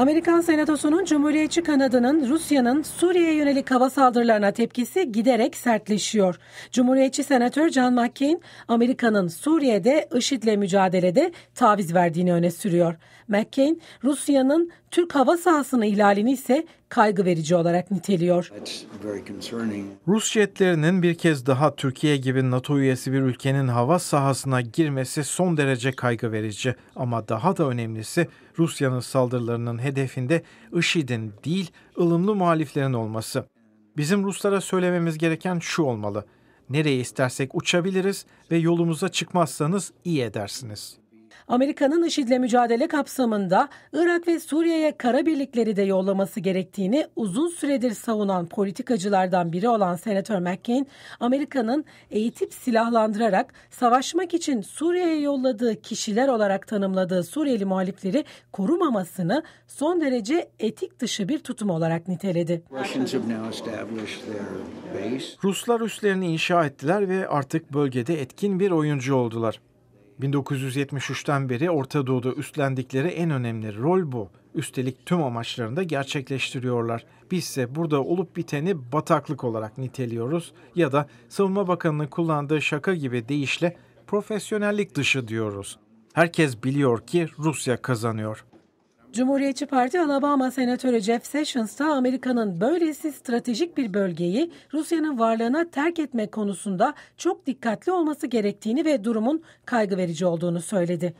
Amerikan Senatosu'nun Cumhuriyetçi kanadının Rusya'nın Suriye'ye yönelik hava saldırılarına tepkisi giderek sertleşiyor. Cumhuriyetçi Senatör John McCain, Amerika'nın Suriye'de IŞİD'le mücadelede taviz verdiğini öne sürüyor. McCain, Rusya'nın Türk hava sahasını ihlalini ise kaygı verici olarak niteliyor. Rus jetlerinin bir kez daha Türkiye gibi NATO üyesi bir ülkenin hava sahasına girmesi son derece kaygı verici. Ama daha da önemlisi Rusya'nın saldırılarının hedefinde IŞİD'in değil ılımlı muhaliflerin olması. Bizim Ruslara söylememiz gereken şu olmalı. Nereye istersek uçabiliriz ve yolumuza çıkmazsanız iyi edersiniz. Amerika'nın IŞİD'le mücadele kapsamında Irak ve Suriye'ye kara birlikleri de yollaması gerektiğini uzun süredir savunan politikacılardan biri olan Senatör McCain, Amerika'nın eğitip silahlandırarak savaşmak için Suriye'ye yolladığı kişiler olarak tanımladığı Suriyeli muhalifleri korumamasını son derece etik dışı bir tutum olarak niteledi. Ruslar üslerini inşa ettiler ve artık bölgede etkin bir oyuncu oldular. 1973'ten beri Orta Doğu'da üstlendikleri en önemli rol bu. Üstelik tüm amaçlarını da gerçekleştiriyorlar. Biz ise burada olup biteni bataklık olarak niteliyoruz ya da Savunma Bakanı'nın kullandığı şaka gibi deyişle profesyonellik dışı diyoruz. Herkes biliyor ki Rusya kazanıyor. Cumhuriyetçi Parti Alabama Senatörü Jeff Sessions da Amerika'nın böylesi stratejik bir bölgeyi Rusya'nın varlığına terk etme konusunda çok dikkatli olması gerektiğini ve durumun kaygı verici olduğunu söyledi.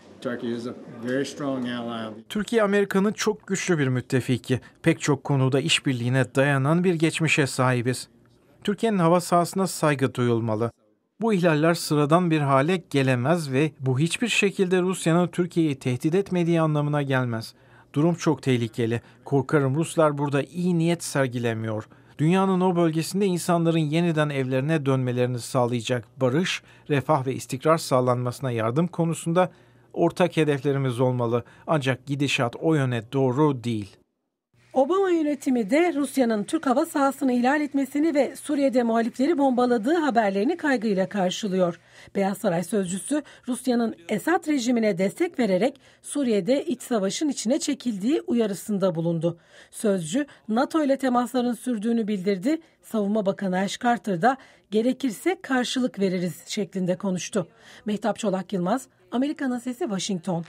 Türkiye Amerika'nın çok güçlü bir müttefiki. Pek çok konuda işbirliğine dayanan bir geçmişe sahibiz. Türkiye'nin hava sahasına saygı duyulmalı. Bu ihlaller sıradan bir hale gelemez ve bu hiçbir şekilde Rusya'nın Türkiye'yi tehdit etmediği anlamına gelmez. Durum çok tehlikeli. Korkarım Ruslar burada iyi niyet sergilemiyor. Dünyanın o bölgesinde insanların yeniden evlerine dönmelerini sağlayacak barış, refah ve istikrar sağlanmasına yardım konusunda ortak hedeflerimiz olmalı. Ancak gidişat o yöne doğru değil. Obama yönetimi de Rusya'nın Türk hava sahasını ihlal etmesini ve Suriye'de muhalifleri bombaladığı haberlerini kaygıyla karşılıyor. Beyaz Saray sözcüsü Rusya'nın Esad rejimine destek vererek Suriye'de iç savaşın içine çekildiği uyarısında bulundu. Sözcü NATO ile temasların sürdüğünü bildirdi. Savunma Bakanı Ash Carter da gerekirse karşılık veririz şeklinde konuştu. Mehtap Çolak Yılmaz, Amerika'nın Sesi Washington.